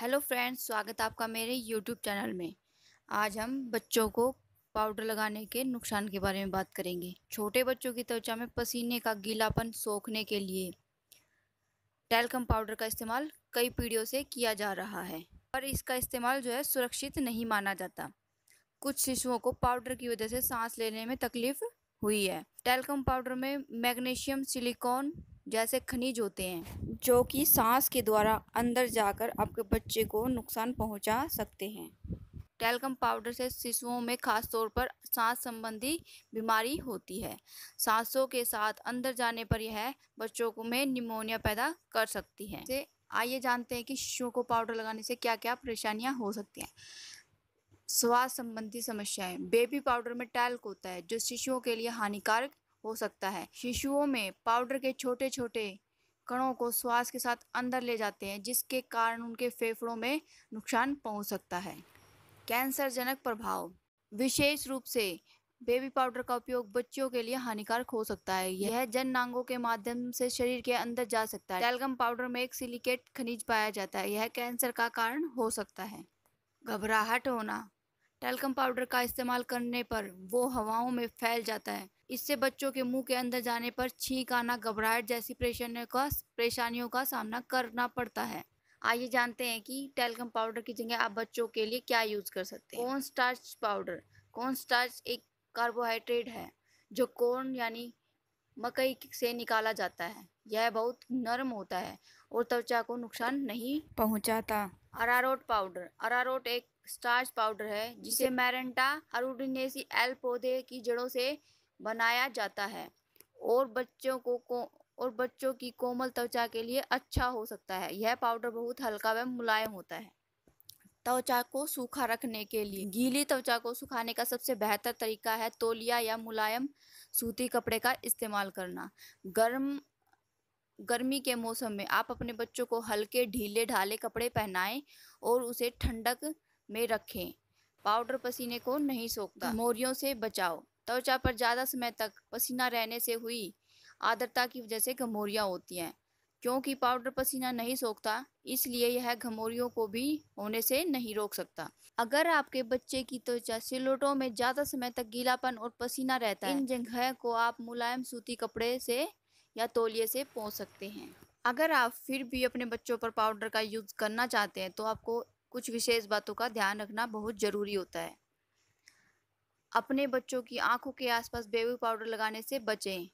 hello friends स्वागत आपका मेरे यूट्यूब चैनल में आज हम बच्चों को पाउडर लगाने के नुकसान के बारे में बात करेंगे छोटे बच्चों की त्वचा में पसीने का गीलापन सोखने के लिए टैलकम पाउडर का इस्तेमाल कई पीढ़ियों से किया जा रहा है पर इसका इस्तेमाल जो है सुरक्षित नहीं माना जाता कुछ शिशुओं को पाउडर की वजह से सांस लेने में तकलीफ हुई है टैलकम पाउडर में मैग्नीशियम सिलिकॉन जैसे खनिज होते हैं जो कि सांस के द्वारा अंदर जाकर आपके बच्चे को नुकसान पहुंचा सकते हैं टेलकम पाउडर से शिशुओं में खास तौर पर सांस संबंधी बीमारी होती है सांसों के साथ अंदर जाने पर यह बच्चों को में निमोनिया पैदा कर सकती है आइए जानते हैं कि शिशुओं को पाउडर लगाने से क्या क्या परेशानियाँ हो सकती हैं स्वास्थ्य संबंधी समस्याएं बेबी पाउडर में टैल्क होता है जो शिशुओं के लिए हानिकारक हो सकता है शिशुओं में पाउडर के छोटे छोटे कणों को श्वास के साथ अंदर ले जाते हैं जिसके कारण उनके फेफड़ों में नुकसान पहुंच सकता है कैंसरजनक प्रभाव विशेष रूप से बेबी पाउडर का उपयोग बच्चों के लिए हानिकारक हो सकता है यह जन नांगों के माध्यम से शरीर के अंदर जा सकता है टैलगम पाउडर में एक सिलिकेट खनिज पाया जाता है यह कैंसर का कारण हो सकता है घबराहट होना टेलकम पाउडर का इस्तेमाल करने पर वो हवाओं में फैल जाता है इससे बच्चों के मुंह के अंदर जाने पर छींक आना घबराहट जैसी परेशानियों का परेशानियों का सामना करना पड़ता है आइए जानते हैं कि टेलकम पाउडर की जगह आप बच्चों के लिए क्या यूज़ कर सकते हैं corn starch powder corn starch एक कार्बोहाइड्रेट है जो कॉर्न यानी मकई से निकाला जाता है यह बहुत नरम होता है और त्वचा को नुकसान नहीं पहुंचाता अरारोट पाउडर अरारोट एक स्टार्च पाउडर है जिसे मैरेंटा अरुडिनेसी एल पौधे की जड़ों से बनाया जाता है और बच्चों को, को और बच्चों की कोमल त्वचा के लिए अच्छा हो सकता है यह पाउडर बहुत हल्का व मुलायम होता है त्वचा को सूखा रखने के लिए गीली त्वचा को सुखाने का सबसे बेहतर तरीका है तौलिया या मुलायम सूती कपड़े का इस्तेमाल करना गर्म गर्मी के मौसम में आप अपने बच्चों को हल्के ढीले ढाले कपड़े पहनाएं और उसे ठंडक में रखें पाउडर पसीने को नहीं सोखता मोरियों से बचाओ त्वचा पर ज़्यादा समय तक पसीना रहने से हुई आर्द्रता की वजह से घमोरियाँ होती हैं क्योंकि पाउडर पसीना नहीं सोखता इसलिए यह घमोरियों को भी होने से नहीं रोक सकता अगर आपके बच्चे की त्वचा सिलोटों में ज़्यादा समय तक गीलापन और पसीना रहता है इन जगह को आप मुलायम सूती कपड़े से या तोलिए से पहुँच सकते हैं अगर आप फिर भी अपने बच्चों पर पाउडर का यूज़ करना चाहते हैं तो आपको कुछ विशेष बातों का ध्यान रखना बहुत ज़रूरी होता है अपने बच्चों की आंखों के आसपास बेबी पाउडर लगाने से बचें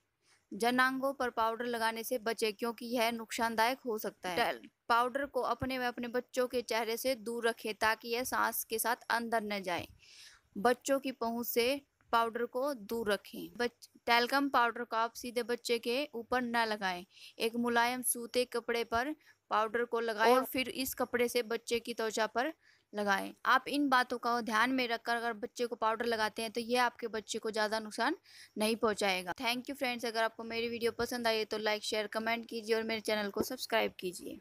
जनांगों पर पाउडर लगाने से बचें क्योंकि यह नुकसानदायक हो सकता है पाउडर को अपने व अपने बच्चों के चेहरे से दूर रखें ताकि यह सांस के साथ अंदर न जाए बच्चों की पहुंच से पाउडर को दूर रखें बच टेलकम पाउडर को आप सीधे बच्चे के ऊपर न लगाएं एक मुलायम सूते कपड़े पर पाउडर को लगाएं और फिर इस कपड़े से बच्चे की त्वचा पर लगाएं आप इन बातों का ध्यान में रखकर अगर बच्चे को पाउडर लगाते हैं तो यह आपके बच्चे को ज़्यादा नुकसान नहीं पहुंचाएगा थैंक यू फ्रेंड्स अगर आपको मेरी वीडियो पसंद आई है तो लाइक शेयर कमेंट कीजिए और मेरे चैनल को सब्सक्राइब कीजिए